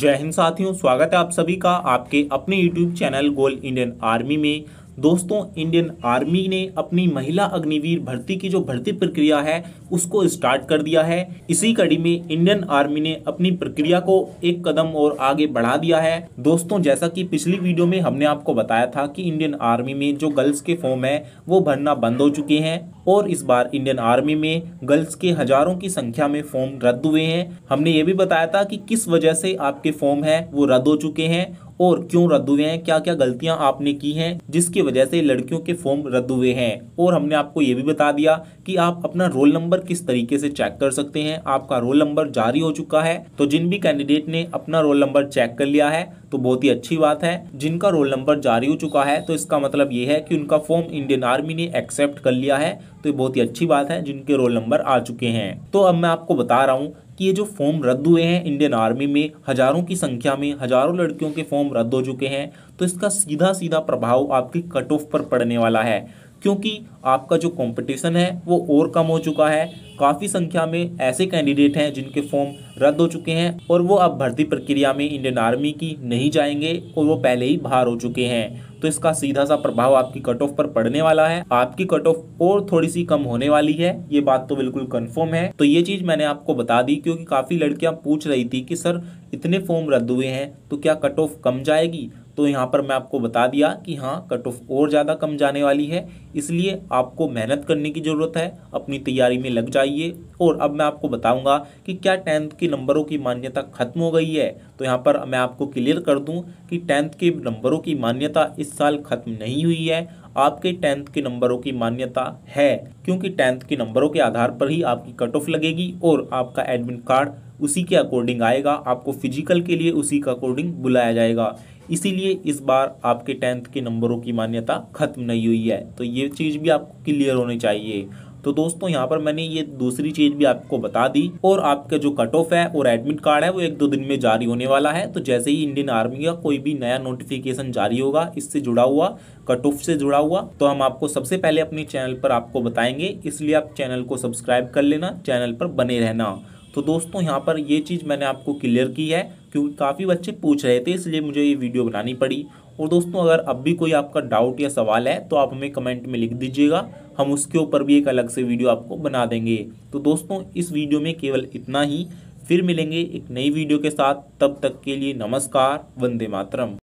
जय हिंद साथियों स्वागत है आप सभी का आपके अपने YouTube चैनल गोल इंडियन आर्मी में दोस्तों इंडियन आर्मी ने अपनी महिला अग्निवीर भर्ती की जो भर्ती प्रक्रिया है उसको स्टार्ट कर दिया है इसी कड़ी में इंडियन आर्मी ने अपनी प्रक्रिया को एक कदम और आगे बढ़ा दिया है दोस्तों जैसा कि पिछली वीडियो में हमने आपको बताया था कि इंडियन आर्मी में जो गर्ल्स के फॉर्म है वो भरना बंद हो चुके हैं और इस बार इंडियन आर्मी में गर्ल्स के हजारों की संख्या में फॉर्म रद्द हुए हैं हमने ये भी बताया था कि किस वजह से आपके फॉर्म है वो रद्द हो चुके हैं और क्यों रद्द हुए हैं क्या क्या गलतियां आपने की हैं जिसकी वजह से लड़कियों के फॉर्म रद्द हुए हैं और हमने आपको ये भी बता दिया कि आप अपना रोल नंबर किस तरीके से चेक कर सकते हैं आपका रोल नंबर जारी हो चुका है तो जिन भी कैंडिडेट ने अपना रोल नंबर चेक कर लिया है तो बहुत ही अच्छी बात है जिनका रोल नंबर जारी हो चुका है तो इसका मतलब ये है कि उनका फॉर्म इंडियन आर्मी ने एक्सेप्ट कर लिया है तो ये बहुत ही अच्छी बात है जिनके रोल नंबर आ चुके हैं तो अब मैं आपको बता रहा हूँ कि ये जो फॉर्म रद्द हुए हैं इंडियन आर्मी में हज़ारों की संख्या में हज़ारों लड़कियों के फॉर्म रद्द हो चुके हैं तो इसका सीधा सीधा प्रभाव आपकी कट ऑफ पर पड़ने वाला है क्योंकि आपका जो कंपटीशन है वो और कम हो चुका है काफ़ी संख्या में ऐसे कैंडिडेट हैं जिनके फॉर्म रद्द हो चुके हैं और वो अब भर्ती प्रक्रिया में इंडियन आर्मी की नहीं जाएंगे और वो पहले ही बाहर हो चुके हैं तो इसका सीधा सा प्रभाव आपकी कट ऑफ पर पड़ने वाला है आपकी कट ऑफ और थोड़ी सी कम होने वाली है ये बात तो बिल्कुल कन्फर्म है तो ये चीज़ मैंने आपको बता दी क्योंकि काफ़ी लड़कियाँ पूछ रही थी कि सर इतने फॉर्म रद्द हुए हैं तो क्या कट ऑफ कम जाएगी तो यहाँ पर मैं आपको बता दिया कि हाँ कट ऑफ और ज़्यादा कम जाने वाली है इसलिए आपको मेहनत करने की ज़रूरत है अपनी तैयारी में लग जाइए और अब मैं आपको बताऊंगा कि क्या टेंथ के नंबरों की मान्यता खत्म हो गई है तो यहाँ पर मैं आपको क्लियर कर दूँ कि टेंथ के नंबरों की मान्यता इस साल खत्म नहीं हुई है आपके टेंथ के नंबरों की मान्यता है क्योंकि टेंथ के नंबरों के आधार पर ही आपकी कट ऑफ लगेगी और आपका एडमिट कार्ड उसी के अकॉर्डिंग आएगा आपको फिजिकल के लिए उसी के अकॉर्डिंग बुलाया जाएगा इसीलिए इस बार आपके टेंथ के नंबरों की मान्यता खत्म नहीं हुई है तो ये चीज़ भी आपको क्लियर होनी चाहिए तो दोस्तों यहाँ पर मैंने ये दूसरी चीज़ भी आपको बता दी और आपका जो कट ऑफ है और एडमिट कार्ड है वो एक दो दिन में जारी होने वाला है तो जैसे ही इंडियन आर्मी का कोई भी नया नोटिफिकेशन जारी होगा इससे जुड़ा हुआ कट ऑफ से जुड़ा हुआ तो हम आपको सबसे पहले अपने चैनल पर आपको बताएंगे इसलिए आप चैनल को सब्सक्राइब कर लेना चैनल पर बने रहना तो दोस्तों यहाँ पर ये चीज़ मैंने आपको क्लियर की है क्योंकि काफ़ी बच्चे पूछ रहे थे इसलिए मुझे ये वीडियो बनानी पड़ी और दोस्तों अगर अब भी कोई आपका डाउट या सवाल है तो आप हमें कमेंट में लिख दीजिएगा हम उसके ऊपर भी एक अलग से वीडियो आपको बना देंगे तो दोस्तों इस वीडियो में केवल इतना ही फिर मिलेंगे एक नई वीडियो के साथ तब तक के लिए नमस्कार वंदे मातरम